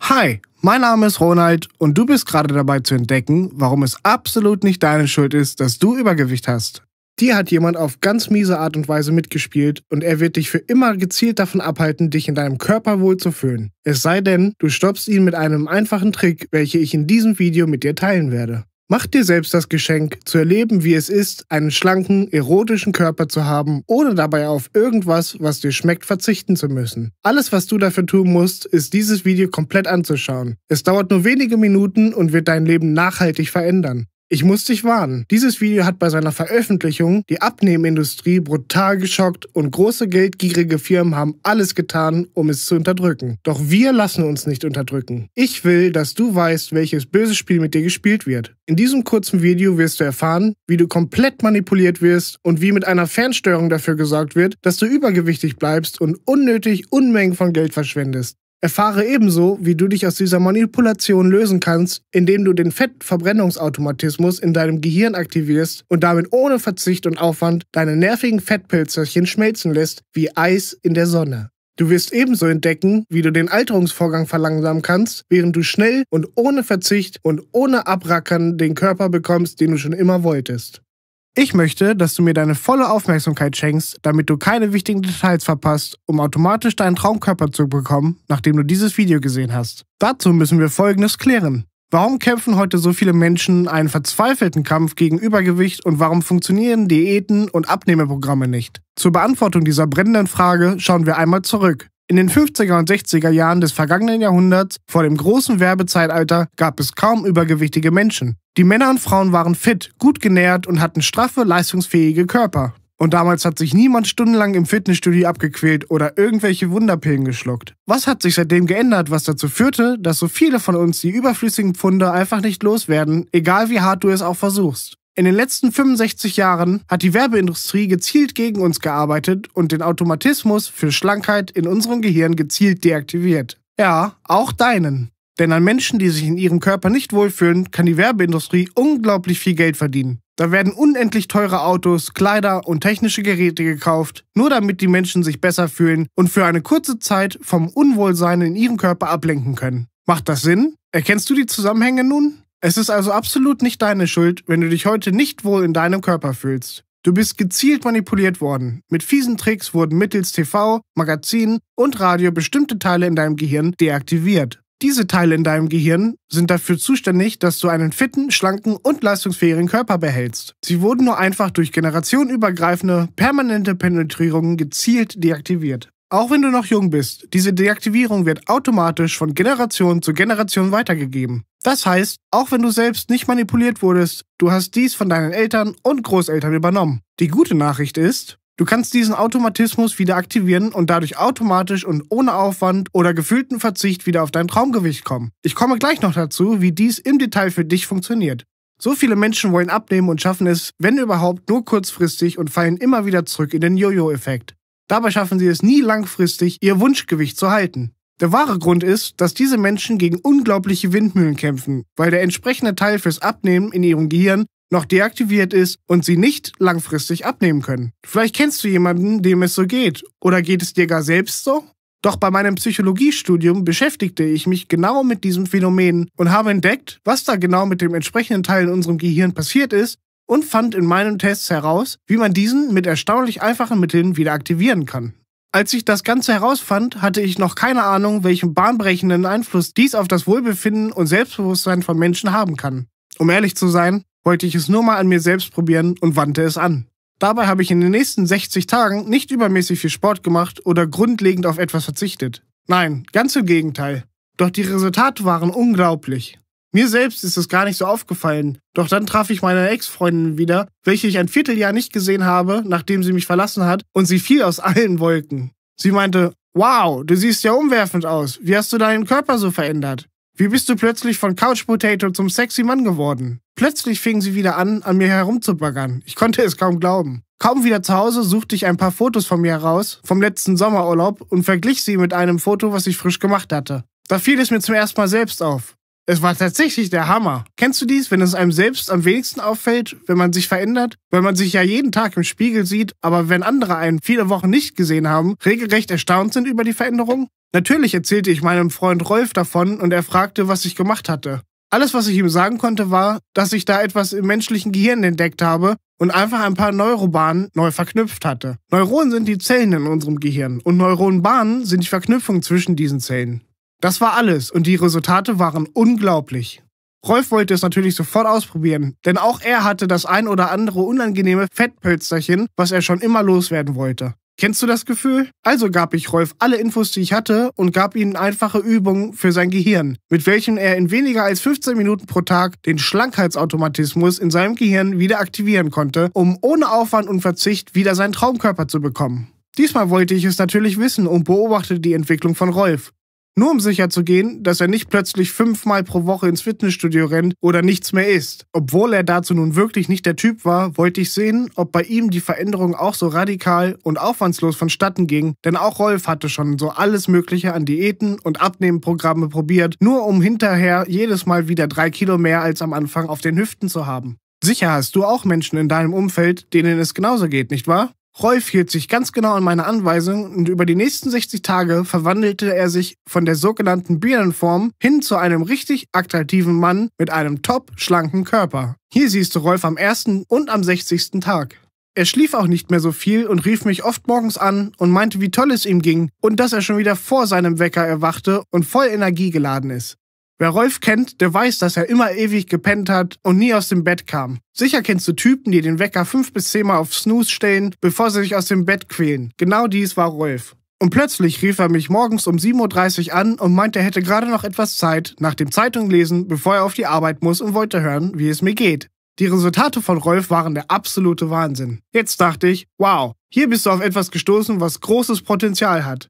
Hi, mein Name ist Ronald und du bist gerade dabei zu entdecken, warum es absolut nicht deine Schuld ist, dass du Übergewicht hast. Dir hat jemand auf ganz miese Art und Weise mitgespielt und er wird dich für immer gezielt davon abhalten, dich in deinem Körper wohlzufühlen. Es sei denn, du stoppst ihn mit einem einfachen Trick, welchen ich in diesem Video mit dir teilen werde. Mach dir selbst das Geschenk, zu erleben, wie es ist, einen schlanken, erotischen Körper zu haben, ohne dabei auf irgendwas, was dir schmeckt, verzichten zu müssen. Alles, was du dafür tun musst, ist dieses Video komplett anzuschauen. Es dauert nur wenige Minuten und wird dein Leben nachhaltig verändern. Ich muss dich warnen. Dieses Video hat bei seiner Veröffentlichung die Abnehmindustrie brutal geschockt und große geldgierige Firmen haben alles getan, um es zu unterdrücken. Doch wir lassen uns nicht unterdrücken. Ich will, dass du weißt, welches böse Spiel mit dir gespielt wird. In diesem kurzen Video wirst du erfahren, wie du komplett manipuliert wirst und wie mit einer Fernsteuerung dafür gesorgt wird, dass du übergewichtig bleibst und unnötig Unmengen von Geld verschwendest. Erfahre ebenso, wie du dich aus dieser Manipulation lösen kannst, indem du den Fettverbrennungsautomatismus in deinem Gehirn aktivierst und damit ohne Verzicht und Aufwand deine nervigen Fettpilzerchen schmelzen lässt wie Eis in der Sonne. Du wirst ebenso entdecken, wie du den Alterungsvorgang verlangsamen kannst, während du schnell und ohne Verzicht und ohne Abrackern den Körper bekommst, den du schon immer wolltest. Ich möchte, dass du mir deine volle Aufmerksamkeit schenkst, damit du keine wichtigen Details verpasst, um automatisch deinen Traumkörper zu bekommen, nachdem du dieses Video gesehen hast. Dazu müssen wir Folgendes klären. Warum kämpfen heute so viele Menschen einen verzweifelten Kampf gegen Übergewicht und warum funktionieren Diäten und Abnehmerprogramme nicht? Zur Beantwortung dieser brennenden Frage schauen wir einmal zurück. In den 50er und 60er Jahren des vergangenen Jahrhunderts, vor dem großen Werbezeitalter, gab es kaum übergewichtige Menschen. Die Männer und Frauen waren fit, gut genährt und hatten straffe, leistungsfähige Körper. Und damals hat sich niemand stundenlang im Fitnessstudio abgequält oder irgendwelche Wunderpillen geschluckt. Was hat sich seitdem geändert, was dazu führte, dass so viele von uns die überflüssigen Pfunde einfach nicht loswerden, egal wie hart du es auch versuchst? In den letzten 65 Jahren hat die Werbeindustrie gezielt gegen uns gearbeitet und den Automatismus für Schlankheit in unserem Gehirn gezielt deaktiviert. Ja, auch deinen. Denn an Menschen, die sich in ihrem Körper nicht wohlfühlen, kann die Werbeindustrie unglaublich viel Geld verdienen. Da werden unendlich teure Autos, Kleider und technische Geräte gekauft, nur damit die Menschen sich besser fühlen und für eine kurze Zeit vom Unwohlsein in ihrem Körper ablenken können. Macht das Sinn? Erkennst du die Zusammenhänge nun? Es ist also absolut nicht deine Schuld, wenn du dich heute nicht wohl in deinem Körper fühlst. Du bist gezielt manipuliert worden. Mit fiesen Tricks wurden mittels TV, Magazin und Radio bestimmte Teile in deinem Gehirn deaktiviert. Diese Teile in deinem Gehirn sind dafür zuständig, dass du einen fitten, schlanken und leistungsfähigen Körper behältst. Sie wurden nur einfach durch generationenübergreifende, permanente Penetrierungen gezielt deaktiviert. Auch wenn du noch jung bist, diese Deaktivierung wird automatisch von Generation zu Generation weitergegeben. Das heißt, auch wenn du selbst nicht manipuliert wurdest, du hast dies von deinen Eltern und Großeltern übernommen. Die gute Nachricht ist, du kannst diesen Automatismus wieder aktivieren und dadurch automatisch und ohne Aufwand oder gefühlten Verzicht wieder auf dein Traumgewicht kommen. Ich komme gleich noch dazu, wie dies im Detail für dich funktioniert. So viele Menschen wollen abnehmen und schaffen es, wenn überhaupt, nur kurzfristig und fallen immer wieder zurück in den Jojo-Effekt. Dabei schaffen sie es nie langfristig, ihr Wunschgewicht zu halten. Der wahre Grund ist, dass diese Menschen gegen unglaubliche Windmühlen kämpfen, weil der entsprechende Teil fürs Abnehmen in ihrem Gehirn noch deaktiviert ist und sie nicht langfristig abnehmen können. Vielleicht kennst du jemanden, dem es so geht, oder geht es dir gar selbst so? Doch bei meinem Psychologiestudium beschäftigte ich mich genau mit diesem Phänomen und habe entdeckt, was da genau mit dem entsprechenden Teil in unserem Gehirn passiert ist und fand in meinen Tests heraus, wie man diesen mit erstaunlich einfachen Mitteln wieder aktivieren kann. Als ich das Ganze herausfand, hatte ich noch keine Ahnung, welchen bahnbrechenden Einfluss dies auf das Wohlbefinden und Selbstbewusstsein von Menschen haben kann. Um ehrlich zu sein, wollte ich es nur mal an mir selbst probieren und wandte es an. Dabei habe ich in den nächsten 60 Tagen nicht übermäßig viel Sport gemacht oder grundlegend auf etwas verzichtet. Nein, ganz im Gegenteil. Doch die Resultate waren unglaublich. Mir selbst ist es gar nicht so aufgefallen, doch dann traf ich meine Ex-Freundin wieder, welche ich ein Vierteljahr nicht gesehen habe, nachdem sie mich verlassen hat, und sie fiel aus allen Wolken. Sie meinte, wow, du siehst ja umwerfend aus, wie hast du deinen Körper so verändert? Wie bist du plötzlich von Couch Potato zum sexy Mann geworden? Plötzlich fing sie wieder an, an mir herumzubaggern. Ich konnte es kaum glauben. Kaum wieder zu Hause suchte ich ein paar Fotos von mir heraus, vom letzten Sommerurlaub, und verglich sie mit einem Foto, was ich frisch gemacht hatte. Da fiel es mir zum ersten Mal selbst auf. Es war tatsächlich der Hammer. Kennst du dies, wenn es einem selbst am wenigsten auffällt, wenn man sich verändert? Weil man sich ja jeden Tag im Spiegel sieht, aber wenn andere einen viele Wochen nicht gesehen haben, regelrecht erstaunt sind über die Veränderung? Natürlich erzählte ich meinem Freund Rolf davon und er fragte, was ich gemacht hatte. Alles, was ich ihm sagen konnte, war, dass ich da etwas im menschlichen Gehirn entdeckt habe und einfach ein paar Neurobahnen neu verknüpft hatte. Neuronen sind die Zellen in unserem Gehirn und Neuronenbahnen sind die Verknüpfung zwischen diesen Zellen. Das war alles und die Resultate waren unglaublich. Rolf wollte es natürlich sofort ausprobieren, denn auch er hatte das ein oder andere unangenehme Fettpölsterchen, was er schon immer loswerden wollte. Kennst du das Gefühl? Also gab ich Rolf alle Infos, die ich hatte, und gab ihm einfache Übungen für sein Gehirn, mit welchen er in weniger als 15 Minuten pro Tag den Schlankheitsautomatismus in seinem Gehirn wieder aktivieren konnte, um ohne Aufwand und Verzicht wieder seinen Traumkörper zu bekommen. Diesmal wollte ich es natürlich wissen und beobachtete die Entwicklung von Rolf. Nur um sicher zu gehen, dass er nicht plötzlich fünfmal pro Woche ins Fitnessstudio rennt oder nichts mehr isst. Obwohl er dazu nun wirklich nicht der Typ war, wollte ich sehen, ob bei ihm die Veränderung auch so radikal und aufwandslos vonstatten ging, denn auch Rolf hatte schon so alles Mögliche an Diäten und Abnehmenprogramme probiert, nur um hinterher jedes Mal wieder drei Kilo mehr als am Anfang auf den Hüften zu haben. Sicher hast du auch Menschen in deinem Umfeld, denen es genauso geht, nicht wahr? Rolf hielt sich ganz genau an meine Anweisung und über die nächsten 60 Tage verwandelte er sich von der sogenannten Bienenform hin zu einem richtig attraktiven Mann mit einem top schlanken Körper. Hier siehst du Rolf am ersten und am 60. Tag. Er schlief auch nicht mehr so viel und rief mich oft morgens an und meinte, wie toll es ihm ging und dass er schon wieder vor seinem Wecker erwachte und voll Energie geladen ist. Wer Rolf kennt, der weiß, dass er immer ewig gepennt hat und nie aus dem Bett kam. Sicher kennst du Typen, die den Wecker fünf bis zehnmal auf Snooze stellen, bevor sie sich aus dem Bett quälen. Genau dies war Rolf. Und plötzlich rief er mich morgens um 7.30 Uhr an und meinte, er hätte gerade noch etwas Zeit nach dem Zeitung lesen, bevor er auf die Arbeit muss und wollte hören, wie es mir geht. Die Resultate von Rolf waren der absolute Wahnsinn. Jetzt dachte ich, wow, hier bist du auf etwas gestoßen, was großes Potenzial hat.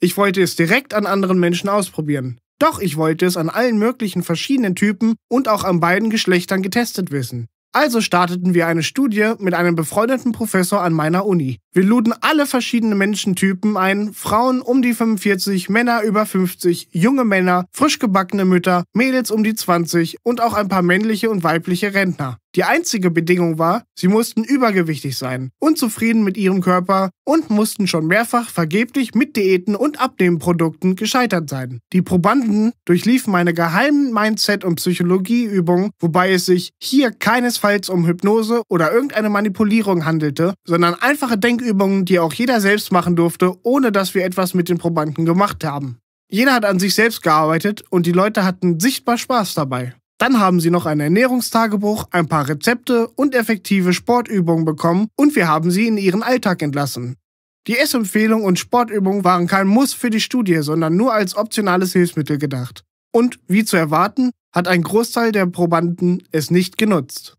Ich wollte es direkt an anderen Menschen ausprobieren. Doch ich wollte es an allen möglichen verschiedenen Typen und auch an beiden Geschlechtern getestet wissen. Also starteten wir eine Studie mit einem befreundeten Professor an meiner Uni. Wir luden alle verschiedenen Menschentypen ein, Frauen um die 45, Männer über 50, junge Männer, frischgebackene Mütter, Mädels um die 20 und auch ein paar männliche und weibliche Rentner. Die einzige Bedingung war, sie mussten übergewichtig sein, unzufrieden mit ihrem Körper und mussten schon mehrfach vergeblich mit Diäten und Abnehmprodukten gescheitert sein. Die Probanden durchliefen meine geheimen Mindset- und Psychologieübungen, wobei es sich hier keinesfalls um Hypnose oder irgendeine Manipulierung handelte, sondern einfache Denkübungen, die auch jeder selbst machen durfte, ohne dass wir etwas mit den Probanden gemacht haben. Jeder hat an sich selbst gearbeitet und die Leute hatten sichtbar Spaß dabei. Dann haben sie noch ein Ernährungstagebuch, ein paar Rezepte und effektive Sportübungen bekommen und wir haben sie in ihren Alltag entlassen. Die Essempfehlung und Sportübungen waren kein Muss für die Studie, sondern nur als optionales Hilfsmittel gedacht. Und wie zu erwarten, hat ein Großteil der Probanden es nicht genutzt.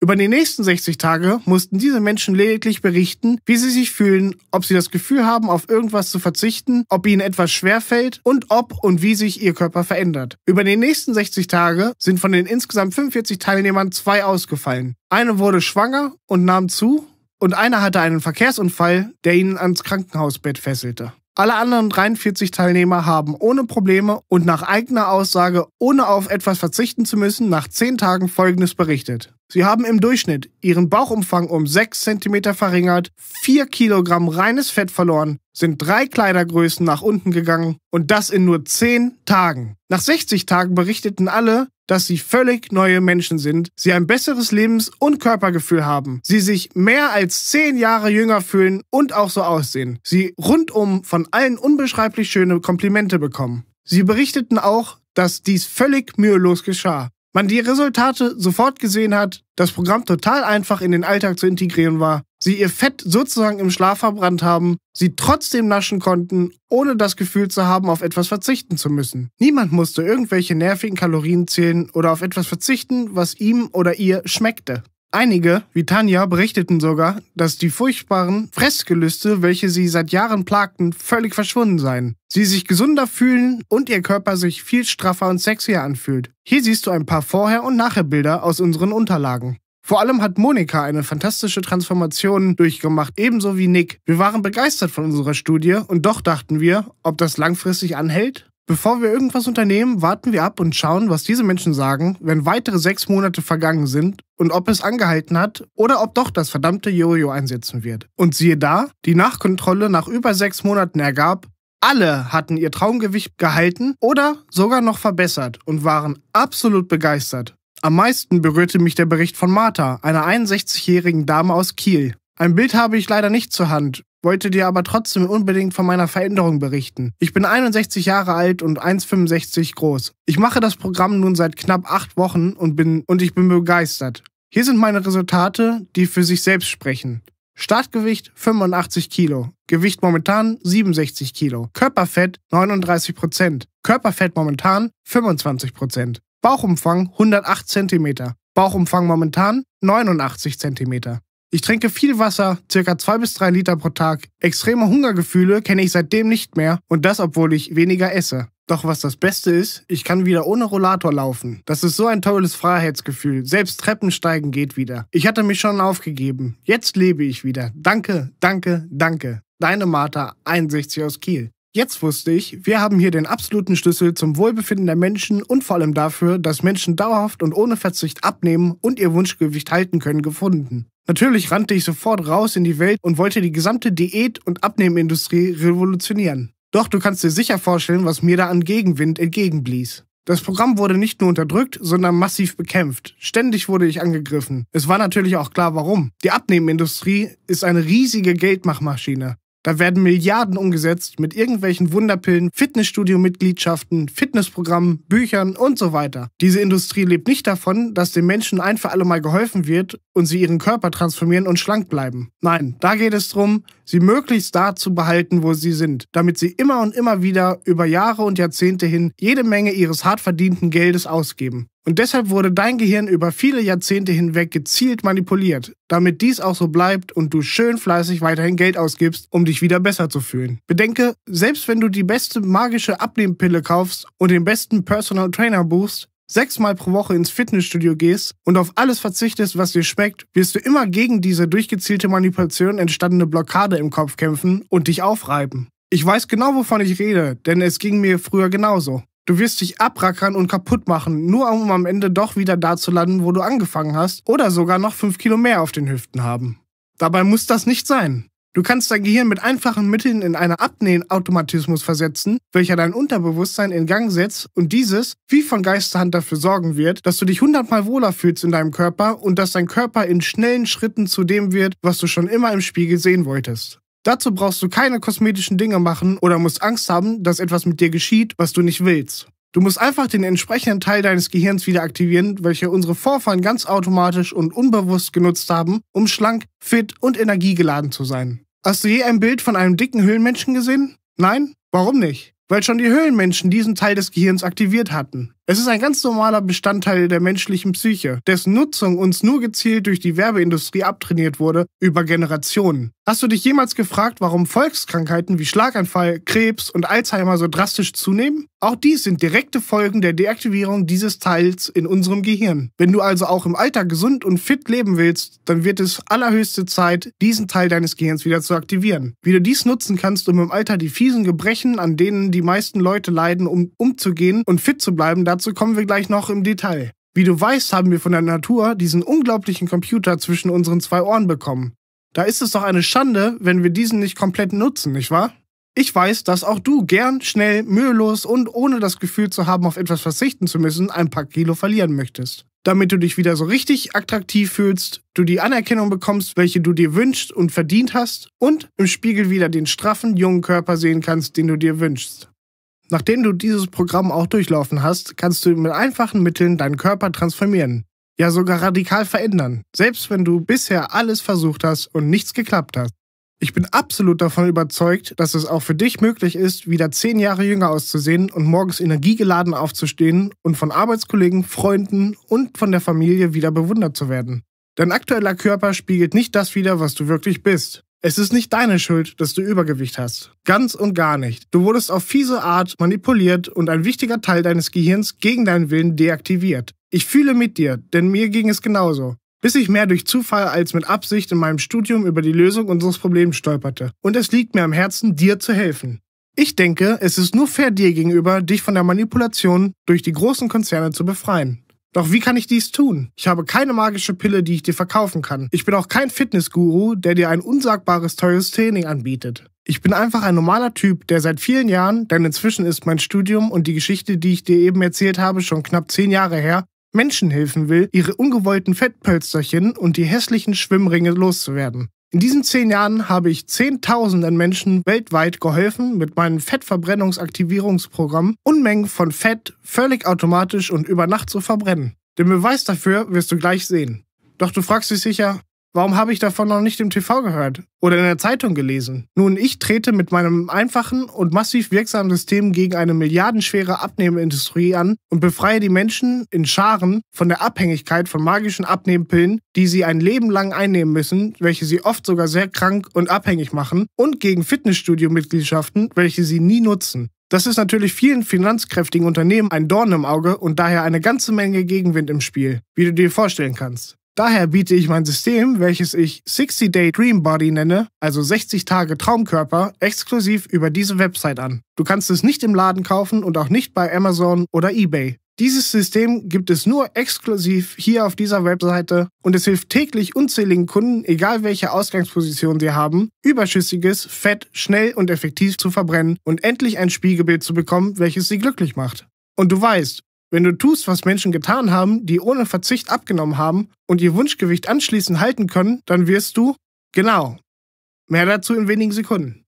Über die nächsten 60 Tage mussten diese Menschen lediglich berichten, wie sie sich fühlen, ob sie das Gefühl haben, auf irgendwas zu verzichten, ob ihnen etwas schwerfällt und ob und wie sich ihr Körper verändert. Über die nächsten 60 Tage sind von den insgesamt 45 Teilnehmern zwei ausgefallen. Eine wurde schwanger und nahm zu und einer hatte einen Verkehrsunfall, der ihn ans Krankenhausbett fesselte. Alle anderen 43 Teilnehmer haben ohne Probleme und nach eigener Aussage, ohne auf etwas verzichten zu müssen, nach 10 Tagen Folgendes berichtet. Sie haben im Durchschnitt ihren Bauchumfang um 6 cm verringert, 4 kg reines Fett verloren, sind drei Kleidergrößen nach unten gegangen und das in nur 10 Tagen. Nach 60 Tagen berichteten alle, dass sie völlig neue Menschen sind, sie ein besseres Lebens- und Körpergefühl haben, sie sich mehr als zehn Jahre jünger fühlen und auch so aussehen, sie rundum von allen unbeschreiblich schöne Komplimente bekommen. Sie berichteten auch, dass dies völlig mühelos geschah man die Resultate sofort gesehen hat, das Programm total einfach in den Alltag zu integrieren war, sie ihr Fett sozusagen im Schlaf verbrannt haben, sie trotzdem naschen konnten, ohne das Gefühl zu haben, auf etwas verzichten zu müssen. Niemand musste irgendwelche nervigen Kalorien zählen oder auf etwas verzichten, was ihm oder ihr schmeckte. Einige, wie Tanja, berichteten sogar, dass die furchtbaren Fressgelüste, welche sie seit Jahren plagten, völlig verschwunden seien. Sie sich gesünder fühlen und ihr Körper sich viel straffer und sexier anfühlt. Hier siehst du ein paar Vorher- und Nachherbilder aus unseren Unterlagen. Vor allem hat Monika eine fantastische Transformation durchgemacht, ebenso wie Nick. Wir waren begeistert von unserer Studie und doch dachten wir, ob das langfristig anhält? Bevor wir irgendwas unternehmen, warten wir ab und schauen, was diese Menschen sagen, wenn weitere sechs Monate vergangen sind und ob es angehalten hat oder ob doch das verdammte Jojo einsetzen wird. Und siehe da, die Nachkontrolle nach über sechs Monaten ergab, alle hatten ihr Traumgewicht gehalten oder sogar noch verbessert und waren absolut begeistert. Am meisten berührte mich der Bericht von Martha, einer 61-jährigen Dame aus Kiel. Ein Bild habe ich leider nicht zur Hand, wollte dir aber trotzdem unbedingt von meiner Veränderung berichten. Ich bin 61 Jahre alt und 1,65 groß. Ich mache das Programm nun seit knapp acht Wochen und, bin, und ich bin begeistert. Hier sind meine Resultate, die für sich selbst sprechen. Startgewicht 85 Kilo, Gewicht momentan 67 Kilo, Körperfett 39 Prozent, Körperfett momentan 25 Prozent, Bauchumfang 108 Zentimeter, Bauchumfang momentan 89 Zentimeter. Ich trinke viel Wasser, circa 2 bis drei Liter pro Tag. Extreme Hungergefühle kenne ich seitdem nicht mehr und das, obwohl ich weniger esse. Doch was das Beste ist, ich kann wieder ohne Rollator laufen. Das ist so ein tolles Freiheitsgefühl. Selbst Treppensteigen geht wieder. Ich hatte mich schon aufgegeben. Jetzt lebe ich wieder. Danke, danke, danke. Deine Martha, 61 aus Kiel. Jetzt wusste ich, wir haben hier den absoluten Schlüssel zum Wohlbefinden der Menschen und vor allem dafür, dass Menschen dauerhaft und ohne Verzicht abnehmen und ihr Wunschgewicht halten können, gefunden. Natürlich rannte ich sofort raus in die Welt und wollte die gesamte Diät- und Abnehmindustrie revolutionieren. Doch du kannst dir sicher vorstellen, was mir da an Gegenwind entgegenblies. Das Programm wurde nicht nur unterdrückt, sondern massiv bekämpft. Ständig wurde ich angegriffen. Es war natürlich auch klar, warum. Die Abnehmindustrie ist eine riesige Geldmachmaschine. Da werden Milliarden umgesetzt mit irgendwelchen Wunderpillen, Fitnessstudio-Mitgliedschaften, Fitnessprogrammen, Büchern und so weiter. Diese Industrie lebt nicht davon, dass den Menschen ein für alle Mal geholfen wird und sie ihren Körper transformieren und schlank bleiben. Nein, da geht es darum, sie möglichst da zu behalten, wo sie sind, damit sie immer und immer wieder über Jahre und Jahrzehnte hin jede Menge ihres hart verdienten Geldes ausgeben. Und deshalb wurde dein Gehirn über viele Jahrzehnte hinweg gezielt manipuliert, damit dies auch so bleibt und du schön fleißig weiterhin Geld ausgibst, um dich wieder besser zu fühlen. Bedenke, selbst wenn du die beste magische Abnehmpille kaufst und den besten Personal Trainer buchst, sechsmal pro Woche ins Fitnessstudio gehst und auf alles verzichtest, was dir schmeckt, wirst du immer gegen diese durchgezielte Manipulation entstandene Blockade im Kopf kämpfen und dich aufreiben. Ich weiß genau, wovon ich rede, denn es ging mir früher genauso. Du wirst dich abrackern und kaputt machen, nur um am Ende doch wieder da zu landen, wo du angefangen hast, oder sogar noch fünf Kilo mehr auf den Hüften haben. Dabei muss das nicht sein. Du kannst dein Gehirn mit einfachen Mitteln in einen Abnähen-Automatismus versetzen, welcher dein Unterbewusstsein in Gang setzt und dieses, wie von Geisterhand, dafür sorgen wird, dass du dich hundertmal wohler fühlst in deinem Körper und dass dein Körper in schnellen Schritten zu dem wird, was du schon immer im Spiegel sehen wolltest. Dazu brauchst du keine kosmetischen Dinge machen oder musst Angst haben, dass etwas mit dir geschieht, was du nicht willst. Du musst einfach den entsprechenden Teil deines Gehirns wieder aktivieren, welcher unsere Vorfahren ganz automatisch und unbewusst genutzt haben, um schlank, fit und energiegeladen zu sein. Hast du je ein Bild von einem dicken Höhlenmenschen gesehen? Nein? Warum nicht? Weil schon die Höhlenmenschen diesen Teil des Gehirns aktiviert hatten. Es ist ein ganz normaler Bestandteil der menschlichen Psyche, dessen Nutzung uns nur gezielt durch die Werbeindustrie abtrainiert wurde über Generationen. Hast du dich jemals gefragt, warum Volkskrankheiten wie Schlaganfall, Krebs und Alzheimer so drastisch zunehmen? Auch dies sind direkte Folgen der Deaktivierung dieses Teils in unserem Gehirn. Wenn du also auch im Alter gesund und fit leben willst, dann wird es allerhöchste Zeit, diesen Teil deines Gehirns wieder zu aktivieren. Wie du dies nutzen kannst, um im Alter die fiesen Gebrechen, an denen die meisten Leute leiden, um umzugehen und fit zu bleiben, Dazu kommen wir gleich noch im Detail. Wie du weißt, haben wir von der Natur diesen unglaublichen Computer zwischen unseren zwei Ohren bekommen. Da ist es doch eine Schande, wenn wir diesen nicht komplett nutzen, nicht wahr? Ich weiß, dass auch du gern, schnell, mühelos und ohne das Gefühl zu haben, auf etwas verzichten zu müssen, ein paar Kilo verlieren möchtest. Damit du dich wieder so richtig attraktiv fühlst, du die Anerkennung bekommst, welche du dir wünschst und verdient hast und im Spiegel wieder den straffen, jungen Körper sehen kannst, den du dir wünschst. Nachdem du dieses Programm auch durchlaufen hast, kannst du mit einfachen Mitteln deinen Körper transformieren. Ja, sogar radikal verändern, selbst wenn du bisher alles versucht hast und nichts geklappt hat. Ich bin absolut davon überzeugt, dass es auch für dich möglich ist, wieder zehn Jahre jünger auszusehen und morgens energiegeladen aufzustehen und von Arbeitskollegen, Freunden und von der Familie wieder bewundert zu werden. Dein aktueller Körper spiegelt nicht das wider, was du wirklich bist. Es ist nicht deine Schuld, dass du Übergewicht hast. Ganz und gar nicht. Du wurdest auf fiese Art manipuliert und ein wichtiger Teil deines Gehirns gegen deinen Willen deaktiviert. Ich fühle mit dir, denn mir ging es genauso. Bis ich mehr durch Zufall als mit Absicht in meinem Studium über die Lösung unseres Problems stolperte. Und es liegt mir am Herzen, dir zu helfen. Ich denke, es ist nur fair dir gegenüber, dich von der Manipulation durch die großen Konzerne zu befreien. Doch wie kann ich dies tun? Ich habe keine magische Pille, die ich dir verkaufen kann. Ich bin auch kein Fitnessguru, der dir ein unsagbares teures Training anbietet. Ich bin einfach ein normaler Typ, der seit vielen Jahren, denn inzwischen ist mein Studium und die Geschichte, die ich dir eben erzählt habe, schon knapp zehn Jahre her, Menschen helfen will, ihre ungewollten Fettpölsterchen und die hässlichen Schwimmringe loszuwerden. In diesen zehn Jahren habe ich Zehntausenden Menschen weltweit geholfen, mit meinem Fettverbrennungsaktivierungsprogramm Unmengen von Fett völlig automatisch und über Nacht zu verbrennen. Den Beweis dafür wirst du gleich sehen. Doch du fragst dich sicher, Warum habe ich davon noch nicht im TV gehört oder in der Zeitung gelesen? Nun, ich trete mit meinem einfachen und massiv wirksamen System gegen eine milliardenschwere Abnehmindustrie an und befreie die Menschen in Scharen von der Abhängigkeit von magischen Abnehmpillen, die sie ein Leben lang einnehmen müssen, welche sie oft sogar sehr krank und abhängig machen, und gegen Fitnessstudio-Mitgliedschaften, welche sie nie nutzen. Das ist natürlich vielen finanzkräftigen Unternehmen ein Dorn im Auge und daher eine ganze Menge Gegenwind im Spiel, wie du dir vorstellen kannst. Daher biete ich mein System, welches ich 60 Day Dream Body nenne, also 60 Tage Traumkörper, exklusiv über diese Website an. Du kannst es nicht im Laden kaufen und auch nicht bei Amazon oder eBay. Dieses System gibt es nur exklusiv hier auf dieser Webseite und es hilft täglich unzähligen Kunden, egal welche Ausgangsposition sie haben, überschüssiges Fett schnell und effektiv zu verbrennen und endlich ein Spiegelbild zu bekommen, welches sie glücklich macht. Und du weißt, wenn du tust, was Menschen getan haben, die ohne Verzicht abgenommen haben und ihr Wunschgewicht anschließend halten können, dann wirst du genau. Mehr dazu in wenigen Sekunden.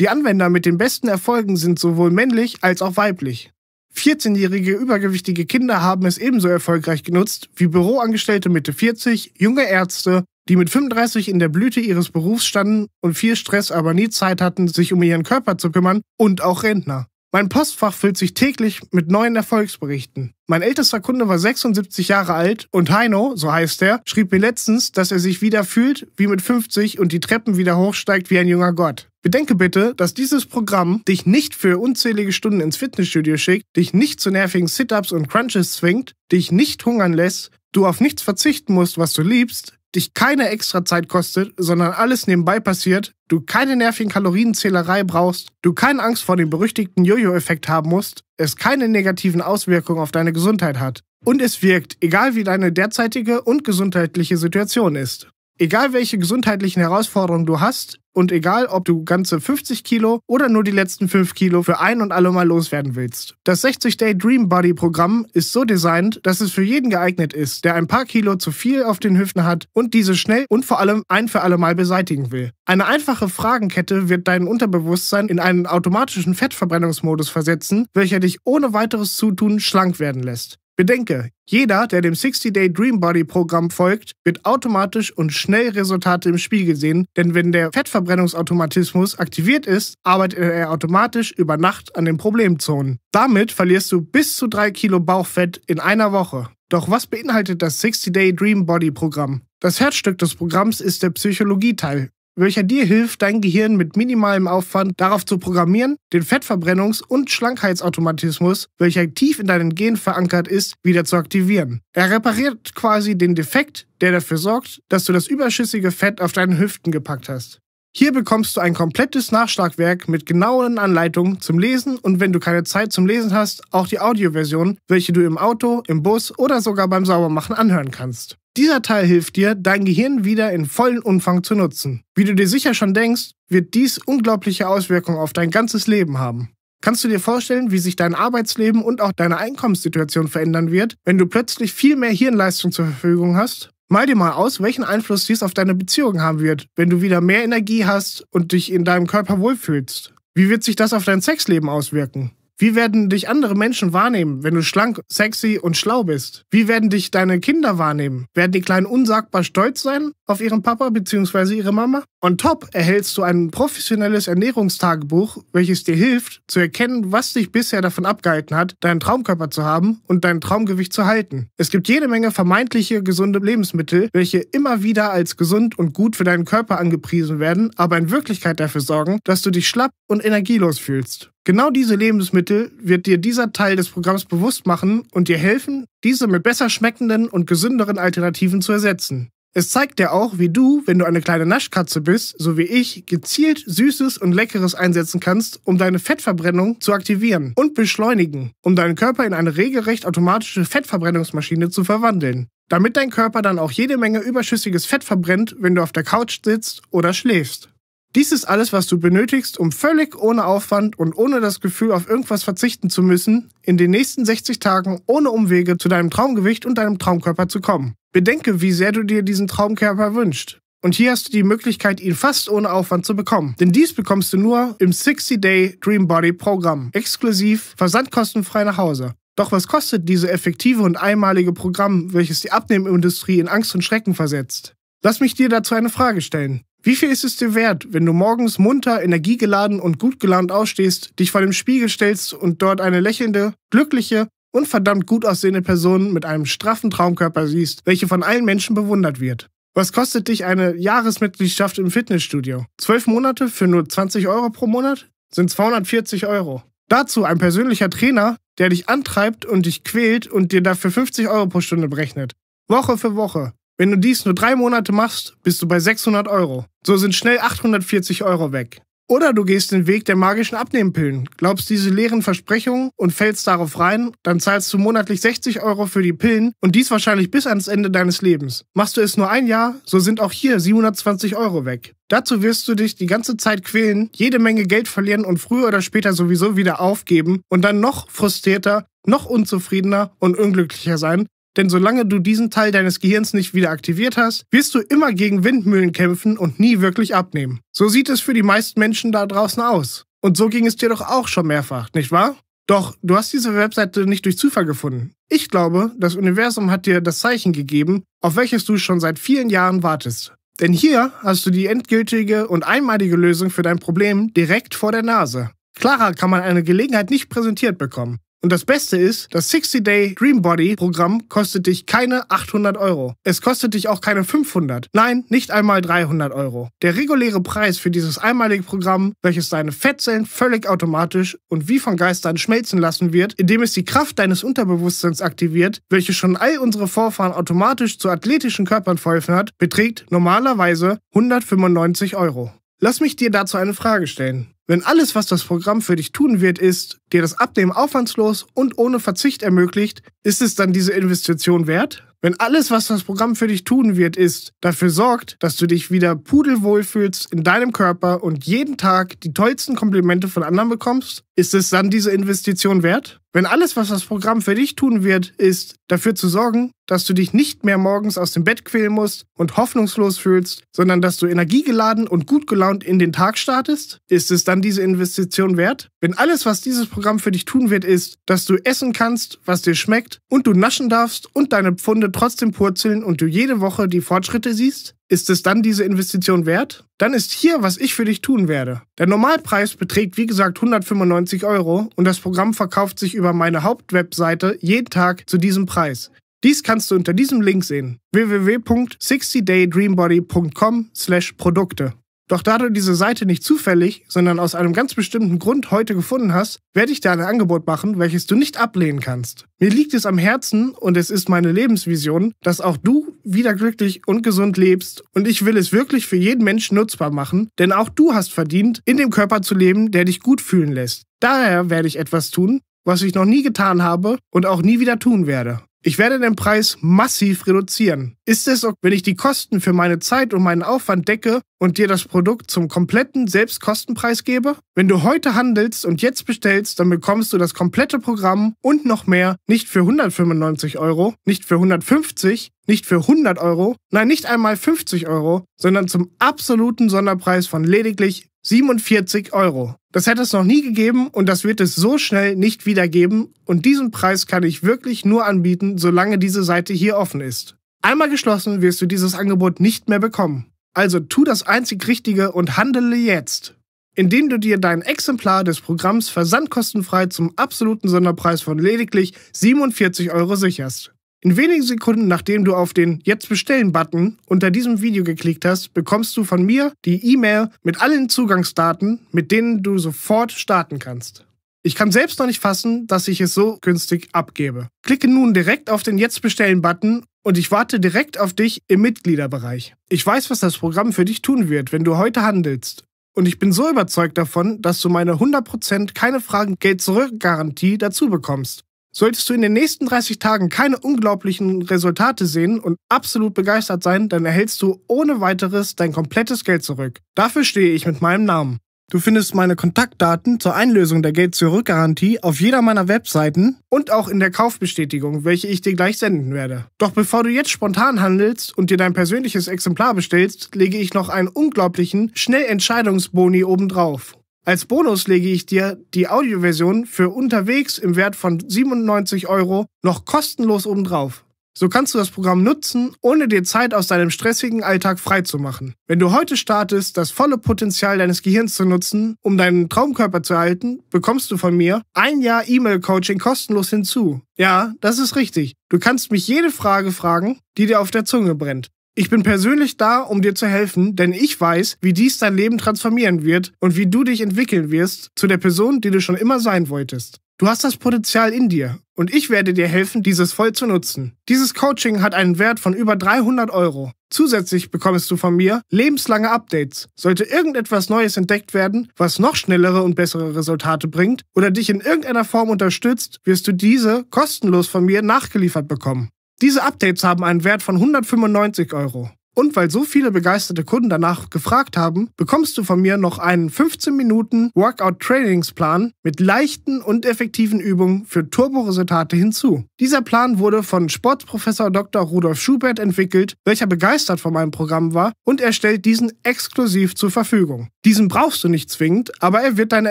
Die Anwender mit den besten Erfolgen sind sowohl männlich als auch weiblich. 14-jährige übergewichtige Kinder haben es ebenso erfolgreich genutzt wie Büroangestellte Mitte 40, junge Ärzte, die mit 35 in der Blüte ihres Berufs standen und viel Stress aber nie Zeit hatten, sich um ihren Körper zu kümmern, und auch Rentner. Mein Postfach füllt sich täglich mit neuen Erfolgsberichten. Mein ältester Kunde war 76 Jahre alt und Heino, so heißt er, schrieb mir letztens, dass er sich wieder fühlt wie mit 50 und die Treppen wieder hochsteigt wie ein junger Gott. Bedenke bitte, dass dieses Programm dich nicht für unzählige Stunden ins Fitnessstudio schickt, dich nicht zu nervigen Sit-ups und Crunches zwingt, dich nicht hungern lässt, du auf nichts verzichten musst, was du liebst, dich keine extra Zeit kostet, sondern alles nebenbei passiert, du keine nervigen Kalorienzählerei brauchst, du keine Angst vor dem berüchtigten Jojo-Effekt haben musst, es keine negativen Auswirkungen auf deine Gesundheit hat. Und es wirkt, egal wie deine derzeitige und gesundheitliche Situation ist. Egal welche gesundheitlichen Herausforderungen du hast und egal ob du ganze 50 Kilo oder nur die letzten 5 Kilo für ein und alle Mal loswerden willst. Das 60-Day Dream Body Programm ist so designt, dass es für jeden geeignet ist, der ein paar Kilo zu viel auf den Hüften hat und diese schnell und vor allem ein für alle Mal beseitigen will. Eine einfache Fragenkette wird dein Unterbewusstsein in einen automatischen Fettverbrennungsmodus versetzen, welcher dich ohne weiteres Zutun schlank werden lässt. Bedenke, jeder, der dem 60-Day Dream Body Programm folgt, wird automatisch und schnell Resultate im Spiegel sehen, denn wenn der Fettverbrennungsautomatismus aktiviert ist, arbeitet er automatisch über Nacht an den Problemzonen. Damit verlierst du bis zu 3 Kilo Bauchfett in einer Woche. Doch was beinhaltet das 60-Day Dream Body Programm? Das Herzstück des Programms ist der Psychologieteil welcher dir hilft, dein Gehirn mit minimalem Aufwand darauf zu programmieren, den Fettverbrennungs- und Schlankheitsautomatismus, welcher tief in deinen Genen verankert ist, wieder zu aktivieren. Er repariert quasi den Defekt, der dafür sorgt, dass du das überschüssige Fett auf deinen Hüften gepackt hast. Hier bekommst du ein komplettes Nachschlagwerk mit genauen Anleitungen zum Lesen und wenn du keine Zeit zum Lesen hast, auch die Audioversion, welche du im Auto, im Bus oder sogar beim Saubermachen anhören kannst. Dieser Teil hilft dir, dein Gehirn wieder in vollen Umfang zu nutzen. Wie du dir sicher schon denkst, wird dies unglaubliche Auswirkungen auf dein ganzes Leben haben. Kannst du dir vorstellen, wie sich dein Arbeitsleben und auch deine Einkommenssituation verändern wird, wenn du plötzlich viel mehr Hirnleistung zur Verfügung hast? Mal dir mal aus, welchen Einfluss dies auf deine Beziehung haben wird, wenn du wieder mehr Energie hast und dich in deinem Körper wohlfühlst. Wie wird sich das auf dein Sexleben auswirken? Wie werden dich andere Menschen wahrnehmen, wenn du schlank, sexy und schlau bist? Wie werden dich deine Kinder wahrnehmen? Werden die Kleinen unsagbar stolz sein auf ihren Papa bzw. ihre Mama? On top erhältst du ein professionelles Ernährungstagebuch, welches dir hilft, zu erkennen, was dich bisher davon abgehalten hat, deinen Traumkörper zu haben und dein Traumgewicht zu halten. Es gibt jede Menge vermeintliche gesunde Lebensmittel, welche immer wieder als gesund und gut für deinen Körper angepriesen werden, aber in Wirklichkeit dafür sorgen, dass du dich schlapp und energielos fühlst. Genau diese Lebensmittel wird dir dieser Teil des Programms bewusst machen und dir helfen, diese mit besser schmeckenden und gesünderen Alternativen zu ersetzen. Es zeigt dir auch, wie du, wenn du eine kleine Naschkatze bist, so wie ich, gezielt Süßes und Leckeres einsetzen kannst, um deine Fettverbrennung zu aktivieren und beschleunigen, um deinen Körper in eine regelrecht automatische Fettverbrennungsmaschine zu verwandeln, damit dein Körper dann auch jede Menge überschüssiges Fett verbrennt, wenn du auf der Couch sitzt oder schläfst. Dies ist alles, was du benötigst, um völlig ohne Aufwand und ohne das Gefühl, auf irgendwas verzichten zu müssen, in den nächsten 60 Tagen ohne Umwege zu deinem Traumgewicht und deinem Traumkörper zu kommen. Bedenke, wie sehr du dir diesen Traumkörper wünschst. Und hier hast du die Möglichkeit, ihn fast ohne Aufwand zu bekommen. Denn dies bekommst du nur im 60-Day Dream Body Programm. Exklusiv, versandkostenfrei nach Hause. Doch was kostet diese effektive und einmalige Programm, welches die Abnehmindustrie in Angst und Schrecken versetzt? Lass mich dir dazu eine Frage stellen. Wie viel ist es dir wert, wenn du morgens munter, energiegeladen und gut gelaunt ausstehst, dich vor dem Spiegel stellst und dort eine lächelnde, glückliche und verdammt gut aussehende Person mit einem straffen Traumkörper siehst, welche von allen Menschen bewundert wird? Was kostet dich eine Jahresmitgliedschaft im Fitnessstudio? Zwölf Monate für nur 20 Euro pro Monat? Sind 240 Euro. Dazu ein persönlicher Trainer, der dich antreibt und dich quält und dir dafür 50 Euro pro Stunde berechnet. Woche für Woche. Wenn du dies nur drei Monate machst, bist du bei 600 Euro. So sind schnell 840 Euro weg. Oder du gehst den Weg der magischen Abnehmpillen, glaubst diese leeren Versprechungen und fällst darauf rein, dann zahlst du monatlich 60 Euro für die Pillen und dies wahrscheinlich bis ans Ende deines Lebens. Machst du es nur ein Jahr, so sind auch hier 720 Euro weg. Dazu wirst du dich die ganze Zeit quälen, jede Menge Geld verlieren und früher oder später sowieso wieder aufgeben und dann noch frustrierter, noch unzufriedener und unglücklicher sein, denn solange du diesen Teil deines Gehirns nicht wieder aktiviert hast, wirst du immer gegen Windmühlen kämpfen und nie wirklich abnehmen. So sieht es für die meisten Menschen da draußen aus. Und so ging es dir doch auch schon mehrfach, nicht wahr? Doch, du hast diese Webseite nicht durch Zufall gefunden. Ich glaube, das Universum hat dir das Zeichen gegeben, auf welches du schon seit vielen Jahren wartest. Denn hier hast du die endgültige und einmalige Lösung für dein Problem direkt vor der Nase. Klarer kann man eine Gelegenheit nicht präsentiert bekommen. Und das Beste ist, das 60-Day dreambody Programm kostet dich keine 800 Euro. Es kostet dich auch keine 500. Nein, nicht einmal 300 Euro. Der reguläre Preis für dieses einmalige Programm, welches deine Fettzellen völlig automatisch und wie von Geistern schmelzen lassen wird, indem es die Kraft deines Unterbewusstseins aktiviert, welche schon all unsere Vorfahren automatisch zu athletischen Körpern verholfen hat, beträgt normalerweise 195 Euro. Lass mich dir dazu eine Frage stellen. Wenn alles, was das Programm für dich tun wird, ist, dir das Abnehmen aufwandslos und ohne Verzicht ermöglicht, ist es dann diese Investition wert? Wenn alles, was das Programm für dich tun wird, ist, dafür sorgt, dass du dich wieder pudelwohl fühlst in deinem Körper und jeden Tag die tollsten Komplimente von anderen bekommst, ist es dann diese Investition wert? Wenn alles, was das Programm für dich tun wird, ist, dafür zu sorgen, dass du dich nicht mehr morgens aus dem Bett quälen musst und hoffnungslos fühlst, sondern dass du energiegeladen und gut gelaunt in den Tag startest, ist es dann diese Investition wert? Wenn alles, was dieses Programm für dich tun wird, ist, dass du essen kannst, was dir schmeckt und du naschen darfst und deine Pfunde trotzdem purzeln und du jede Woche die Fortschritte siehst, ist es dann diese Investition wert? Dann ist hier, was ich für dich tun werde. Der Normalpreis beträgt wie gesagt 195 Euro und das Programm verkauft sich über meine Hauptwebseite jeden Tag zu diesem Preis. Dies kannst du unter diesem Link sehen: www.60daydreambody.com/produkte. Doch da du diese Seite nicht zufällig, sondern aus einem ganz bestimmten Grund heute gefunden hast, werde ich dir ein Angebot machen, welches du nicht ablehnen kannst. Mir liegt es am Herzen und es ist meine Lebensvision, dass auch du wieder glücklich und gesund lebst und ich will es wirklich für jeden Menschen nutzbar machen, denn auch du hast verdient, in dem Körper zu leben, der dich gut fühlen lässt. Daher werde ich etwas tun, was ich noch nie getan habe und auch nie wieder tun werde. Ich werde den Preis massiv reduzieren. Ist es, wenn ich die Kosten für meine Zeit und meinen Aufwand decke und dir das Produkt zum kompletten Selbstkostenpreis gebe? Wenn du heute handelst und jetzt bestellst, dann bekommst du das komplette Programm und noch mehr nicht für 195 Euro, nicht für 150, nicht für 100 Euro, nein, nicht einmal 50 Euro, sondern zum absoluten Sonderpreis von lediglich 47 Euro. Das hätte es noch nie gegeben und das wird es so schnell nicht wieder geben und diesen Preis kann ich wirklich nur anbieten, solange diese Seite hier offen ist. Einmal geschlossen wirst du dieses Angebot nicht mehr bekommen. Also tu das einzig Richtige und handele jetzt. Indem du dir dein Exemplar des Programms versandkostenfrei zum absoluten Sonderpreis von lediglich 47 Euro sicherst. In wenigen Sekunden, nachdem du auf den Jetzt bestellen-Button unter diesem Video geklickt hast, bekommst du von mir die E-Mail mit allen Zugangsdaten, mit denen du sofort starten kannst. Ich kann selbst noch nicht fassen, dass ich es so günstig abgebe. Klicke nun direkt auf den Jetzt bestellen-Button und ich warte direkt auf dich im Mitgliederbereich. Ich weiß, was das Programm für dich tun wird, wenn du heute handelst. Und ich bin so überzeugt davon, dass du meine 100% keine Fragen Geld zurück Garantie dazu bekommst. Solltest du in den nächsten 30 Tagen keine unglaublichen Resultate sehen und absolut begeistert sein, dann erhältst du ohne weiteres dein komplettes Geld zurück. Dafür stehe ich mit meinem Namen. Du findest meine Kontaktdaten zur Einlösung der Geld-Zurück-Garantie auf jeder meiner Webseiten und auch in der Kaufbestätigung, welche ich dir gleich senden werde. Doch bevor du jetzt spontan handelst und dir dein persönliches Exemplar bestellst, lege ich noch einen unglaublichen Schnellentscheidungsboni obendrauf. Als Bonus lege ich dir die Audioversion für unterwegs im Wert von 97 Euro noch kostenlos obendrauf. So kannst du das Programm nutzen, ohne dir Zeit aus deinem stressigen Alltag freizumachen. Wenn du heute startest, das volle Potenzial deines Gehirns zu nutzen, um deinen Traumkörper zu erhalten, bekommst du von mir ein Jahr E-Mail-Coaching kostenlos hinzu. Ja, das ist richtig. Du kannst mich jede Frage fragen, die dir auf der Zunge brennt. Ich bin persönlich da, um dir zu helfen, denn ich weiß, wie dies dein Leben transformieren wird und wie du dich entwickeln wirst zu der Person, die du schon immer sein wolltest. Du hast das Potenzial in dir und ich werde dir helfen, dieses voll zu nutzen. Dieses Coaching hat einen Wert von über 300 Euro. Zusätzlich bekommst du von mir lebenslange Updates. Sollte irgendetwas Neues entdeckt werden, was noch schnellere und bessere Resultate bringt oder dich in irgendeiner Form unterstützt, wirst du diese kostenlos von mir nachgeliefert bekommen. Diese Updates haben einen Wert von 195 Euro. Und weil so viele begeisterte Kunden danach gefragt haben, bekommst du von mir noch einen 15 Minuten Workout Trainingsplan mit leichten und effektiven Übungen für Turboresultate hinzu. Dieser Plan wurde von Sportprofessor Dr. Rudolf Schubert entwickelt, welcher begeistert von meinem Programm war und er stellt diesen exklusiv zur Verfügung. Diesen brauchst du nicht zwingend, aber er wird deine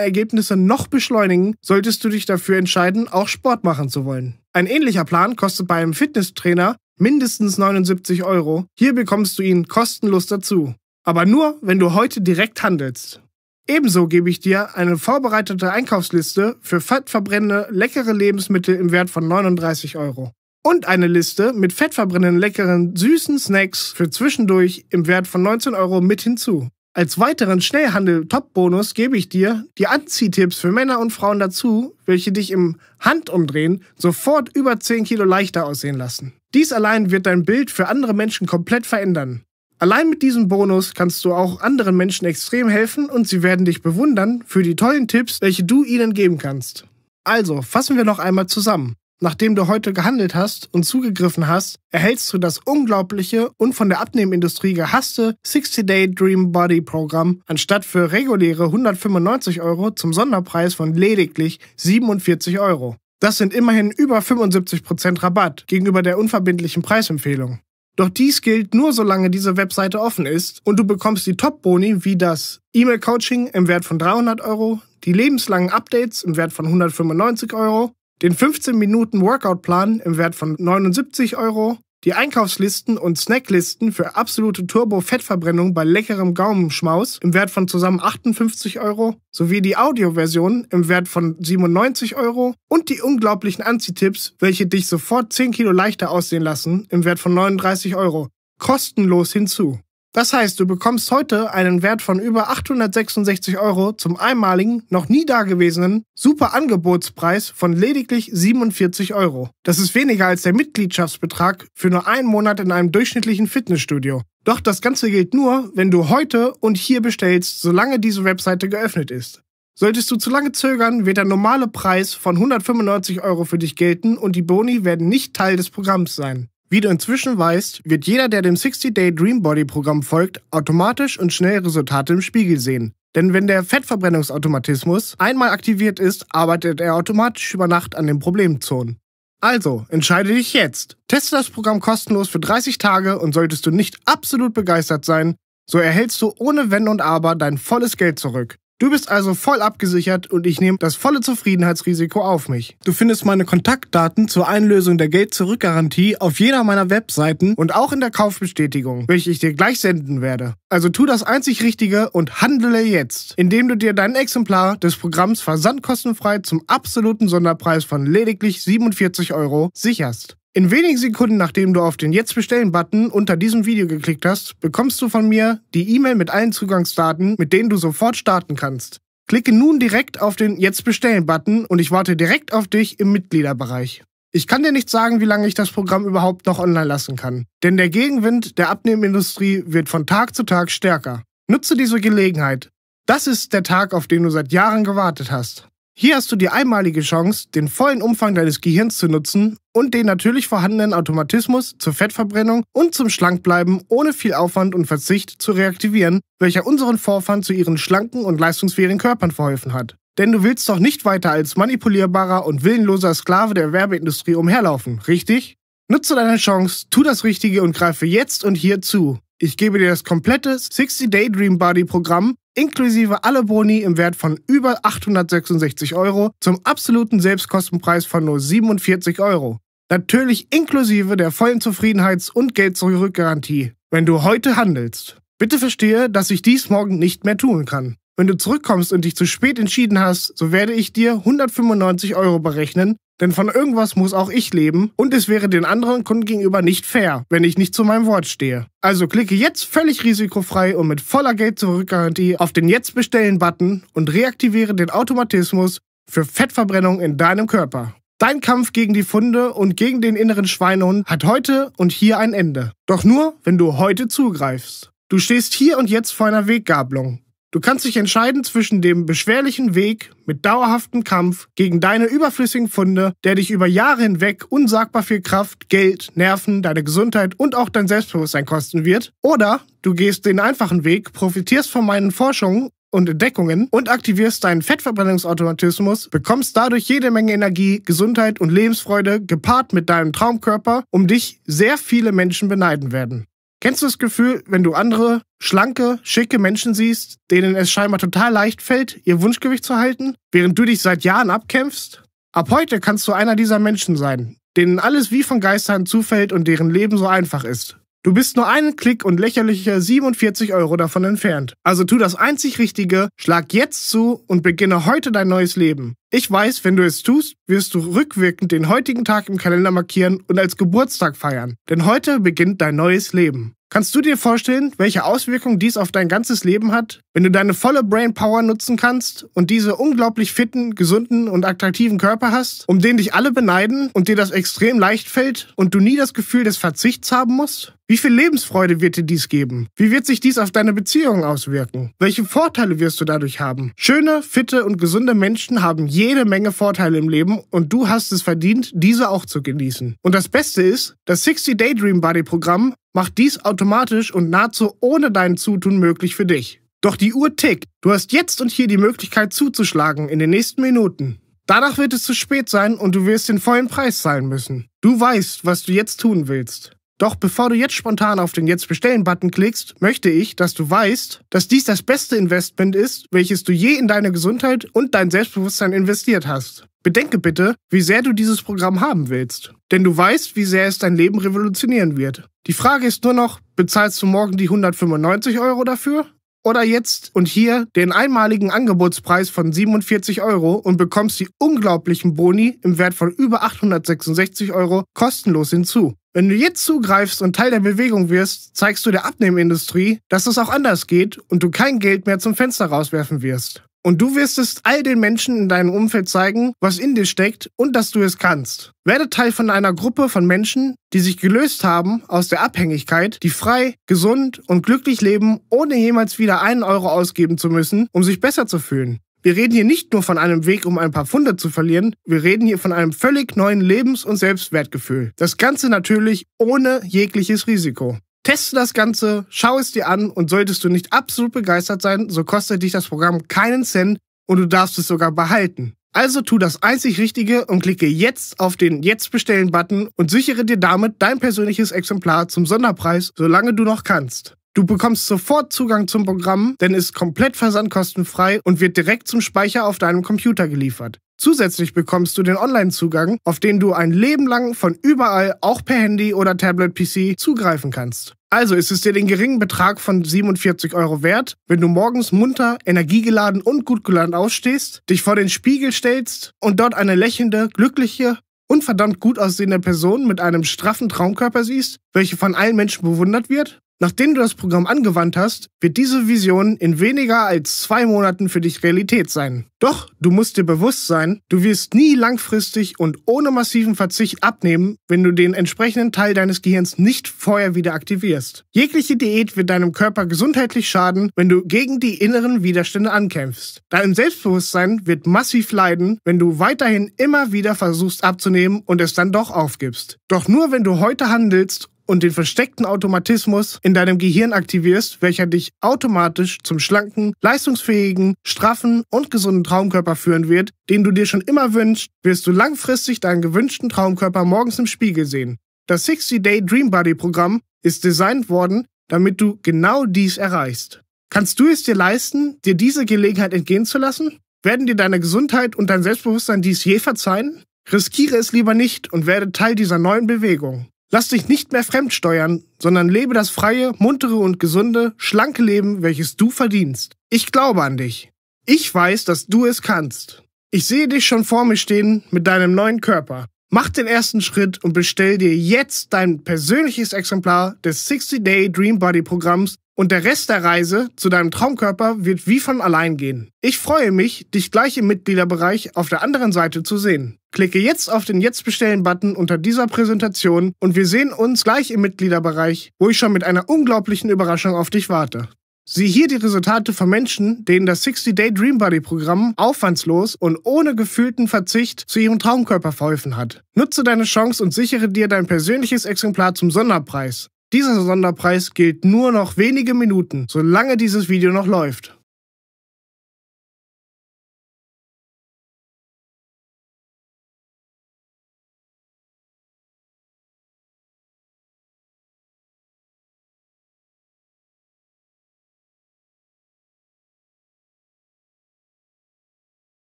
Ergebnisse noch beschleunigen, solltest du dich dafür entscheiden, auch Sport machen zu wollen. Ein ähnlicher Plan kostet beim Fitnesstrainer mindestens 79 Euro. Hier bekommst du ihn kostenlos dazu. Aber nur, wenn du heute direkt handelst. Ebenso gebe ich dir eine vorbereitete Einkaufsliste für fettverbrennende, leckere Lebensmittel im Wert von 39 Euro. Und eine Liste mit fettverbrennenden, leckeren, süßen Snacks für zwischendurch im Wert von 19 Euro mit hinzu. Als weiteren Schnellhandel-Top-Bonus gebe ich dir die Anziehtipps für Männer und Frauen dazu, welche dich im Handumdrehen sofort über 10 Kilo leichter aussehen lassen. Dies allein wird dein Bild für andere Menschen komplett verändern. Allein mit diesem Bonus kannst du auch anderen Menschen extrem helfen und sie werden dich bewundern für die tollen Tipps, welche du ihnen geben kannst. Also, fassen wir noch einmal zusammen. Nachdem du heute gehandelt hast und zugegriffen hast, erhältst du das unglaubliche und von der Abnehmindustrie gehasste 60-Day Dream Body Programm anstatt für reguläre 195 Euro zum Sonderpreis von lediglich 47 Euro. Das sind immerhin über 75% Rabatt gegenüber der unverbindlichen Preisempfehlung. Doch dies gilt nur solange diese Webseite offen ist und du bekommst die Top-Boni wie das E-Mail-Coaching im Wert von 300 Euro, die lebenslangen Updates im Wert von 195 Euro den 15-Minuten-Workout-Plan im Wert von 79 Euro, die Einkaufslisten und Snacklisten für absolute Turbo-Fettverbrennung bei leckerem Gaumenschmaus im Wert von zusammen 58 Euro sowie die Audioversion im Wert von 97 Euro und die unglaublichen Anziehtipps, welche dich sofort 10 Kilo leichter aussehen lassen, im Wert von 39 Euro, kostenlos hinzu. Das heißt, du bekommst heute einen Wert von über 866 Euro zum einmaligen, noch nie dagewesenen Superangebotspreis von lediglich 47 Euro. Das ist weniger als der Mitgliedschaftsbetrag für nur einen Monat in einem durchschnittlichen Fitnessstudio. Doch das Ganze gilt nur, wenn du heute und hier bestellst, solange diese Webseite geöffnet ist. Solltest du zu lange zögern, wird der normale Preis von 195 Euro für dich gelten und die Boni werden nicht Teil des Programms sein. Wie du inzwischen weißt, wird jeder, der dem 60-Day Dream Body Programm folgt, automatisch und schnell Resultate im Spiegel sehen. Denn wenn der Fettverbrennungsautomatismus einmal aktiviert ist, arbeitet er automatisch über Nacht an den Problemzonen. Also, entscheide dich jetzt. Teste das Programm kostenlos für 30 Tage und solltest du nicht absolut begeistert sein, so erhältst du ohne Wenn und Aber dein volles Geld zurück. Du bist also voll abgesichert und ich nehme das volle Zufriedenheitsrisiko auf mich. Du findest meine Kontaktdaten zur Einlösung der Geld-Zurück-Garantie auf jeder meiner Webseiten und auch in der Kaufbestätigung, welche ich dir gleich senden werde. Also tu das einzig Richtige und handle jetzt, indem du dir dein Exemplar des Programms versandkostenfrei zum absoluten Sonderpreis von lediglich 47 Euro sicherst. In wenigen Sekunden, nachdem du auf den Jetzt bestellen-Button unter diesem Video geklickt hast, bekommst du von mir die E-Mail mit allen Zugangsdaten, mit denen du sofort starten kannst. Klicke nun direkt auf den Jetzt bestellen-Button und ich warte direkt auf dich im Mitgliederbereich. Ich kann dir nicht sagen, wie lange ich das Programm überhaupt noch online lassen kann, denn der Gegenwind der Abnehmindustrie wird von Tag zu Tag stärker. Nutze diese Gelegenheit. Das ist der Tag, auf den du seit Jahren gewartet hast. Hier hast du die einmalige Chance, den vollen Umfang deines Gehirns zu nutzen und den natürlich vorhandenen Automatismus zur Fettverbrennung und zum Schlankbleiben ohne viel Aufwand und Verzicht zu reaktivieren, welcher unseren Vorfahren zu ihren schlanken und leistungsfähigen Körpern verholfen hat. Denn du willst doch nicht weiter als manipulierbarer und willenloser Sklave der Werbeindustrie umherlaufen, richtig? Nutze deine Chance, tu das Richtige und greife jetzt und hier zu. Ich gebe dir das komplette 60-Day Dream Body Programm inklusive alle Boni im Wert von über 866 Euro zum absoluten Selbstkostenpreis von nur 47 Euro. Natürlich inklusive der vollen Zufriedenheits- und Geld-Zurück-Garantie, wenn du heute handelst. Bitte verstehe, dass ich dies morgen nicht mehr tun kann. Wenn du zurückkommst und dich zu spät entschieden hast, so werde ich dir 195 Euro berechnen denn von irgendwas muss auch ich leben und es wäre den anderen Kunden gegenüber nicht fair, wenn ich nicht zu meinem Wort stehe. Also klicke jetzt völlig risikofrei und mit voller geld zurückgarantie auf den Jetzt bestellen-Button und reaktiviere den Automatismus für Fettverbrennung in deinem Körper. Dein Kampf gegen die Funde und gegen den inneren Schweinehund hat heute und hier ein Ende. Doch nur, wenn du heute zugreifst. Du stehst hier und jetzt vor einer Weggabelung. Du kannst dich entscheiden zwischen dem beschwerlichen Weg mit dauerhaftem Kampf gegen deine überflüssigen Funde, der dich über Jahre hinweg unsagbar viel Kraft, Geld, Nerven, deine Gesundheit und auch dein Selbstbewusstsein kosten wird, oder du gehst den einfachen Weg, profitierst von meinen Forschungen und Entdeckungen und aktivierst deinen Fettverbrennungsautomatismus, bekommst dadurch jede Menge Energie, Gesundheit und Lebensfreude gepaart mit deinem Traumkörper, um dich sehr viele Menschen beneiden werden. Kennst du das Gefühl, wenn du andere schlanke, schicke Menschen siehst, denen es scheinbar total leicht fällt, ihr Wunschgewicht zu halten, während du dich seit Jahren abkämpfst? Ab heute kannst du einer dieser Menschen sein, denen alles wie von Geistern zufällt und deren Leben so einfach ist. Du bist nur einen Klick und lächerliche 47 Euro davon entfernt. Also tu das einzig Richtige, schlag jetzt zu und beginne heute dein neues Leben. Ich weiß, wenn du es tust, wirst du rückwirkend den heutigen Tag im Kalender markieren und als Geburtstag feiern. Denn heute beginnt dein neues Leben. Kannst du dir vorstellen, welche Auswirkungen dies auf dein ganzes Leben hat, wenn du deine volle Brain Power nutzen kannst und diese unglaublich fitten, gesunden und attraktiven Körper hast, um den dich alle beneiden und dir das extrem leicht fällt und du nie das Gefühl des Verzichts haben musst? Wie viel Lebensfreude wird dir dies geben? Wie wird sich dies auf deine Beziehung auswirken? Welche Vorteile wirst du dadurch haben? Schöne, fitte und gesunde Menschen haben jede Menge Vorteile im Leben und du hast es verdient, diese auch zu genießen. Und das Beste ist, das 60 Day Dream Body Programm macht dies automatisch und nahezu ohne dein Zutun möglich für dich. Doch die Uhr tickt. Du hast jetzt und hier die Möglichkeit zuzuschlagen in den nächsten Minuten. Danach wird es zu spät sein und du wirst den vollen Preis zahlen müssen. Du weißt, was du jetzt tun willst. Doch bevor du jetzt spontan auf den Jetzt bestellen-Button klickst, möchte ich, dass du weißt, dass dies das beste Investment ist, welches du je in deine Gesundheit und dein Selbstbewusstsein investiert hast. Bedenke bitte, wie sehr du dieses Programm haben willst. Denn du weißt, wie sehr es dein Leben revolutionieren wird. Die Frage ist nur noch, bezahlst du morgen die 195 Euro dafür oder jetzt und hier den einmaligen Angebotspreis von 47 Euro und bekommst die unglaublichen Boni im Wert von über 866 Euro kostenlos hinzu. Wenn du jetzt zugreifst und Teil der Bewegung wirst, zeigst du der Abnehmindustrie, dass es auch anders geht und du kein Geld mehr zum Fenster rauswerfen wirst. Und du wirst es all den Menschen in deinem Umfeld zeigen, was in dir steckt und dass du es kannst. Werde Teil von einer Gruppe von Menschen, die sich gelöst haben aus der Abhängigkeit, die frei, gesund und glücklich leben, ohne jemals wieder einen Euro ausgeben zu müssen, um sich besser zu fühlen. Wir reden hier nicht nur von einem Weg, um ein paar Funde zu verlieren, wir reden hier von einem völlig neuen Lebens- und Selbstwertgefühl. Das Ganze natürlich ohne jegliches Risiko. Teste das Ganze, schau es dir an und solltest du nicht absolut begeistert sein, so kostet dich das Programm keinen Cent und du darfst es sogar behalten. Also tu das einzig Richtige und klicke jetzt auf den Jetzt bestellen Button und sichere dir damit dein persönliches Exemplar zum Sonderpreis, solange du noch kannst. Du bekommst sofort Zugang zum Programm, denn es ist komplett versandkostenfrei und wird direkt zum Speicher auf deinem Computer geliefert. Zusätzlich bekommst du den Online-Zugang, auf den du ein Leben lang von überall, auch per Handy oder Tablet-PC, zugreifen kannst. Also ist es dir den geringen Betrag von 47 Euro wert, wenn du morgens munter, energiegeladen und gut gelaunt ausstehst, dich vor den Spiegel stellst und dort eine lächelnde, glückliche und verdammt gut aussehende Person mit einem straffen Traumkörper siehst, welche von allen Menschen bewundert wird? Nachdem du das Programm angewandt hast, wird diese Vision in weniger als zwei Monaten für dich Realität sein. Doch du musst dir bewusst sein, du wirst nie langfristig und ohne massiven Verzicht abnehmen, wenn du den entsprechenden Teil deines Gehirns nicht vorher wieder aktivierst. Jegliche Diät wird deinem Körper gesundheitlich schaden, wenn du gegen die inneren Widerstände ankämpfst. Dein Selbstbewusstsein wird massiv leiden, wenn du weiterhin immer wieder versuchst abzunehmen und es dann doch aufgibst. Doch nur wenn du heute handelst und den versteckten Automatismus in deinem Gehirn aktivierst, welcher dich automatisch zum schlanken, leistungsfähigen, straffen und gesunden Traumkörper führen wird, den du dir schon immer wünschst, wirst du langfristig deinen gewünschten Traumkörper morgens im Spiegel sehen. Das 60-Day Dream Body Programm ist designt worden, damit du genau dies erreichst. Kannst du es dir leisten, dir diese Gelegenheit entgehen zu lassen? Werden dir deine Gesundheit und dein Selbstbewusstsein dies je verzeihen? Riskiere es lieber nicht und werde Teil dieser neuen Bewegung. Lass dich nicht mehr fremdsteuern, sondern lebe das freie, muntere und gesunde, schlanke Leben, welches du verdienst. Ich glaube an dich. Ich weiß, dass du es kannst. Ich sehe dich schon vor mir stehen mit deinem neuen Körper. Mach den ersten Schritt und bestell dir jetzt dein persönliches Exemplar des 60-Day Dream Body Programms und der Rest der Reise zu deinem Traumkörper wird wie von allein gehen. Ich freue mich, dich gleich im Mitgliederbereich auf der anderen Seite zu sehen. Klicke jetzt auf den Jetzt bestellen Button unter dieser Präsentation und wir sehen uns gleich im Mitgliederbereich, wo ich schon mit einer unglaublichen Überraschung auf dich warte. Sieh hier die Resultate von Menschen, denen das 60-Day Dream Body Programm aufwandslos und ohne gefühlten Verzicht zu ihrem Traumkörper verholfen hat. Nutze deine Chance und sichere dir dein persönliches Exemplar zum Sonderpreis. Dieser Sonderpreis gilt nur noch wenige Minuten, solange dieses Video noch läuft.